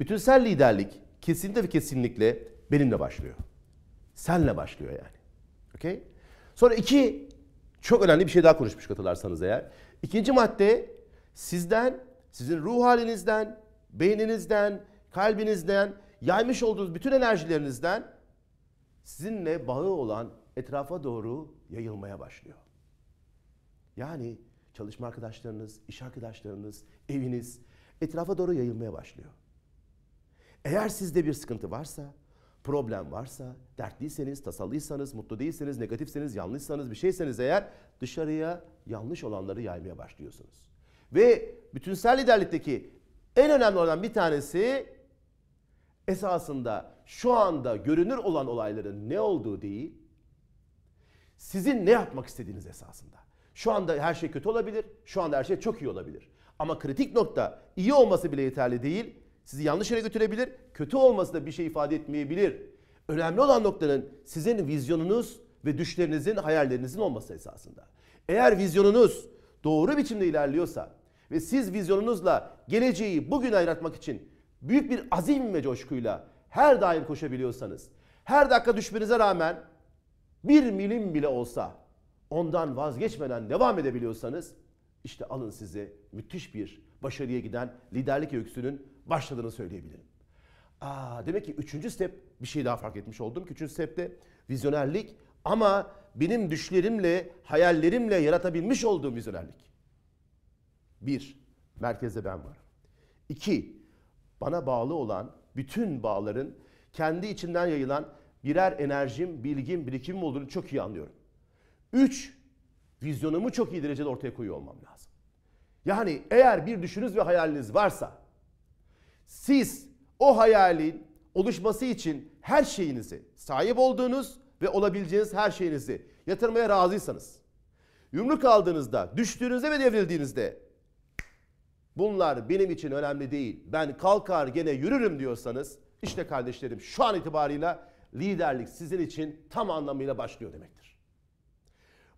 Bütünsel liderlik kesinlikle ve kesinlikle benimle başlıyor. Senle başlıyor yani. Okey? Sonra iki, çok önemli bir şey daha konuşmuş katılarsanız eğer. İkinci madde sizden, sizin ruh halinizden, beyninizden, kalbinizden, yaymış olduğunuz bütün enerjilerinizden sizinle bağı olan etrafa doğru yayılmaya başlıyor. Yani çalışma arkadaşlarınız, iş arkadaşlarınız, eviniz etrafa doğru yayılmaya başlıyor. Eğer sizde bir sıkıntı varsa, problem varsa, dertliyseniz, tasallıysanız, mutlu değilseniz, negatifseniz, yanlışsanız, bir şeyseniz eğer dışarıya yanlış olanları yaymaya başlıyorsunuz. Ve bütünsel liderlikteki en önemli olan bir tanesi esasında şu anda görünür olan olayların ne olduğu değil, sizin ne yapmak istediğiniz esasında. Şu anda her şey kötü olabilir, şu anda her şey çok iyi olabilir. Ama kritik nokta iyi olması bile yeterli değil, sizi yanlış yere götürebilir. Kötü olması da bir şey ifade etmeyebilir. Önemli olan noktanın sizin vizyonunuz ve düşlerinizin, hayallerinizin olması esasında. Eğer vizyonunuz doğru biçimde ilerliyorsa ve siz vizyonunuzla geleceği bugün yaratmak için büyük bir azim ve coşkuyla her daim koşabiliyorsanız, her dakika düşmenize rağmen bir milim bile olsa ondan vazgeçmeden devam edebiliyorsanız işte alın sizi müthiş bir başarıya giden liderlik öyküsünün başladığını söyleyebilirim. Aa, demek ki üçüncü step bir şey daha fark etmiş oldum ki üçüncü stepte vizyonerlik ama benim düşlerimle, hayallerimle yaratabilmiş olduğum vizyonerlik. Bir, merkezde ben varım. İki, bana bağlı olan bütün bağların kendi içinden yayılan birer enerjim, bilgim, birikimim olduğunu çok iyi anlıyorum. Üç, vizyonumu çok iyi derecede ortaya koyuyor olmam lazım. Yani eğer bir düşünüz ve hayaliniz varsa siz o hayalin oluşması için her şeyinizi, sahip olduğunuz ve olabileceğiniz her şeyinizi yatırmaya razıysanız, yumruk aldığınızda, düştüğünüzde ve devrildiğinizde bunlar benim için önemli değil, ben kalkar gene yürürüm diyorsanız işte kardeşlerim şu an itibarıyla liderlik sizin için tam anlamıyla başlıyor demektir.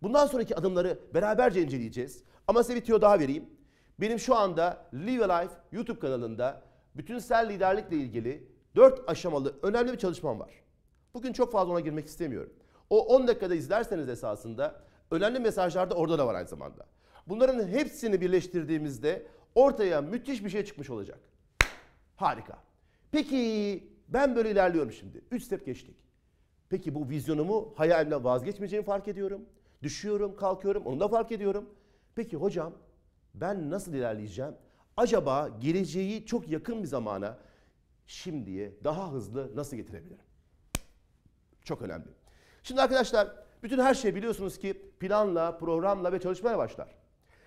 Bundan sonraki adımları beraberce inceleyeceğiz. Ama size bir tüyo daha vereyim. Benim şu anda Live Life YouTube kanalında bütünsel liderlikle ilgili dört aşamalı önemli bir çalışmam var. Bugün çok fazla ona girmek istemiyorum. O 10 dakikada izlerseniz esasında önemli mesajlar da orada da var aynı zamanda. Bunların hepsini birleştirdiğimizde ortaya müthiş bir şey çıkmış olacak. Harika. Peki ben böyle ilerliyorum şimdi. 3 step geçtik. Peki bu vizyonumu hayalimle vazgeçmeyeceğimi fark ediyorum. Düşüyorum, kalkıyorum, onu da fark ediyorum. Peki hocam ben nasıl ilerleyeceğim? acaba geleceği çok yakın bir zamana şimdiye daha hızlı nasıl getirebilirim? Çok önemli. Şimdi arkadaşlar bütün her şey biliyorsunuz ki planla, programla ve çalışmaya başlar.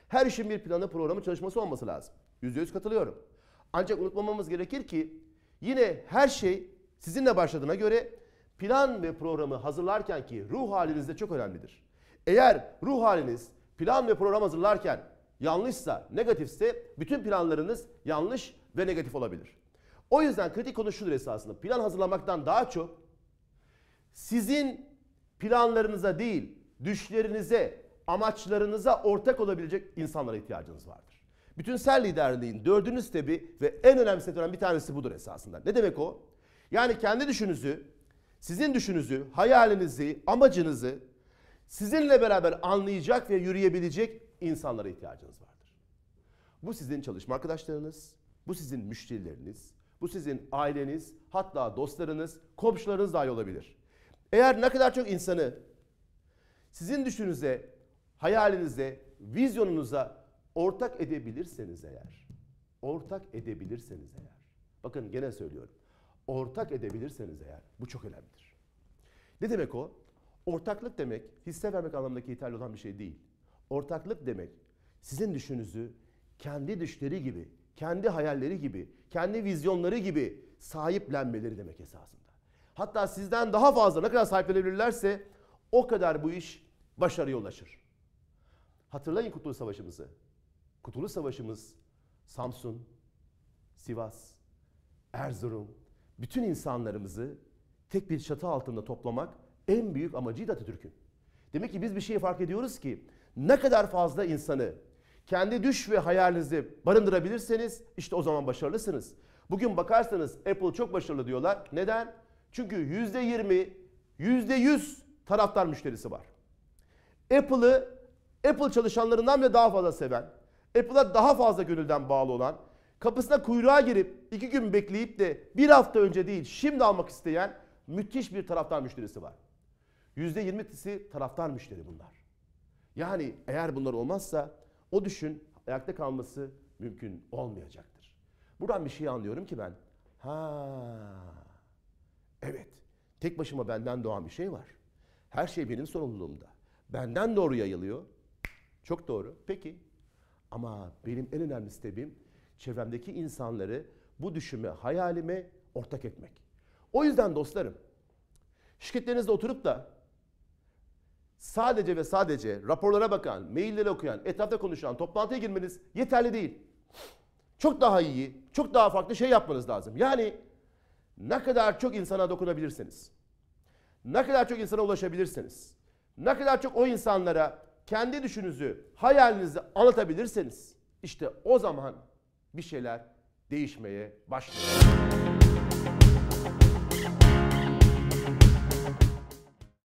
Her işin bir planı, programı, çalışması olması lazım. Yüzde yüz katılıyorum. Ancak unutmamamız gerekir ki yine her şey sizinle başladığına göre plan ve programı hazırlarken ki ruh haliniz de çok önemlidir. Eğer ruh haliniz plan ve program hazırlarken yanlışsa, negatifse bütün planlarınız yanlış ve negatif olabilir. O yüzden kritik konu şudur esasında. Plan hazırlamaktan daha çok sizin planlarınıza değil, düşlerinize, amaçlarınıza ortak olabilecek insanlara ihtiyacınız vardır. Bütünsel liderliğin dördüncü stebi ve en önemli olan bir tanesi budur esasında. Ne demek o? Yani kendi düşünüzü, sizin düşünüzü, hayalinizi, amacınızı sizinle beraber anlayacak ve yürüyebilecek insanlara ihtiyacınız vardır. Bu sizin çalışma arkadaşlarınız, bu sizin müşterileriniz, bu sizin aileniz, hatta dostlarınız, komşularınız dahi olabilir. Eğer ne kadar çok insanı sizin düşünüze, hayalinize, vizyonunuza ortak edebilirseniz eğer, ortak edebilirseniz eğer, bakın gene söylüyorum, ortak edebilirseniz eğer bu çok önemlidir. Ne demek o? Ortaklık demek hisse vermek anlamındaki yeterli olan bir şey değil. Ortaklık demek sizin düşünüzü kendi düşleri gibi, kendi hayalleri gibi, kendi vizyonları gibi sahiplenmeleri demek esasında. Hatta sizden daha fazla ne kadar sahiplenebilirlerse o kadar bu iş başarıya ulaşır. Hatırlayın Kurtuluş Savaşı'mızı. Kurtuluş Savaşı'mız Samsun, Sivas, Erzurum, bütün insanlarımızı tek bir çatı altında toplamak en büyük amacıydı Atatürk'ün. Demek ki biz bir şeyi fark ediyoruz ki ne kadar fazla insanı kendi düş ve hayalinizi barındırabilirseniz işte o zaman başarılısınız. Bugün bakarsanız Apple çok başarılı diyorlar. Neden? Çünkü %20, %100 taraftar müşterisi var. Apple'ı Apple çalışanlarından bile daha fazla seven, Apple'a daha fazla gönülden bağlı olan, kapısına kuyruğa girip iki gün bekleyip de bir hafta önce değil şimdi almak isteyen müthiş bir taraftar müşterisi var. %20'si taraftar müşteri bunlar. Yani eğer bunlar olmazsa o düşün ayakta kalması mümkün olmayacaktır. Buradan bir şey anlıyorum ki ben. Ha. Evet. Tek başıma benden doğan bir şey var. Her şey benim sorumluluğumda. Benden doğru yayılıyor. Çok doğru. Peki. Ama benim en önemli sebebim çevremdeki insanları bu düşüme, hayalime ortak etmek. O yüzden dostlarım, şirketlerinizde oturup da sadece ve sadece raporlara bakan, mailleri okuyan, etrafta konuşan, toplantıya girmeniz yeterli değil. Çok daha iyi, çok daha farklı şey yapmanız lazım. Yani ne kadar çok insana dokunabilirsiniz, ne kadar çok insana ulaşabilirsiniz, ne kadar çok o insanlara kendi düşünüzü, hayalinizi anlatabilirseniz işte o zaman bir şeyler değişmeye başlıyor.